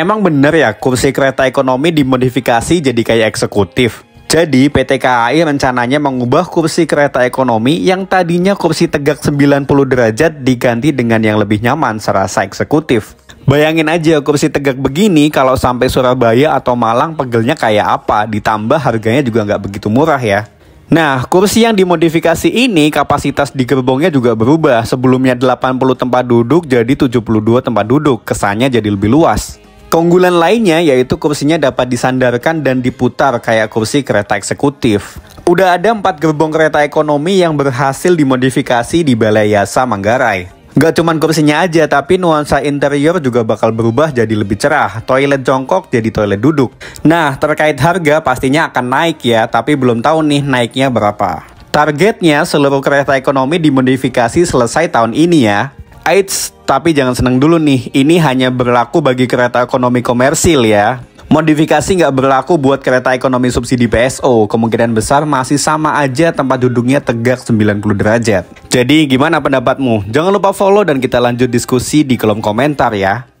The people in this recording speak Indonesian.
Emang bener ya kursi kereta ekonomi dimodifikasi jadi kayak eksekutif? Jadi PT KAI rencananya mengubah kursi kereta ekonomi yang tadinya kursi tegak 90 derajat diganti dengan yang lebih nyaman serasa eksekutif. Bayangin aja kursi tegak begini kalau sampai Surabaya atau Malang pegelnya kayak apa, ditambah harganya juga nggak begitu murah ya. Nah, kursi yang dimodifikasi ini kapasitas di gerbongnya juga berubah. Sebelumnya 80 tempat duduk jadi 72 tempat duduk, kesannya jadi lebih luas. Keunggulan lainnya yaitu kursinya dapat disandarkan dan diputar kayak kursi kereta eksekutif. Udah ada 4 gerbong kereta ekonomi yang berhasil dimodifikasi di Balai Yasa Manggarai. Gak cuman kursinya aja, tapi nuansa interior juga bakal berubah jadi lebih cerah. Toilet jongkok jadi toilet duduk. Nah, terkait harga pastinya akan naik ya, tapi belum tahu nih naiknya berapa. Targetnya seluruh kereta ekonomi dimodifikasi selesai tahun ini ya. Eits, tapi jangan seneng dulu nih, ini hanya berlaku bagi kereta ekonomi komersil ya. Modifikasi nggak berlaku buat kereta ekonomi subsidi PSO, kemungkinan besar masih sama aja tempat duduknya tegak 90 derajat. Jadi gimana pendapatmu? Jangan lupa follow dan kita lanjut diskusi di kolom komentar ya.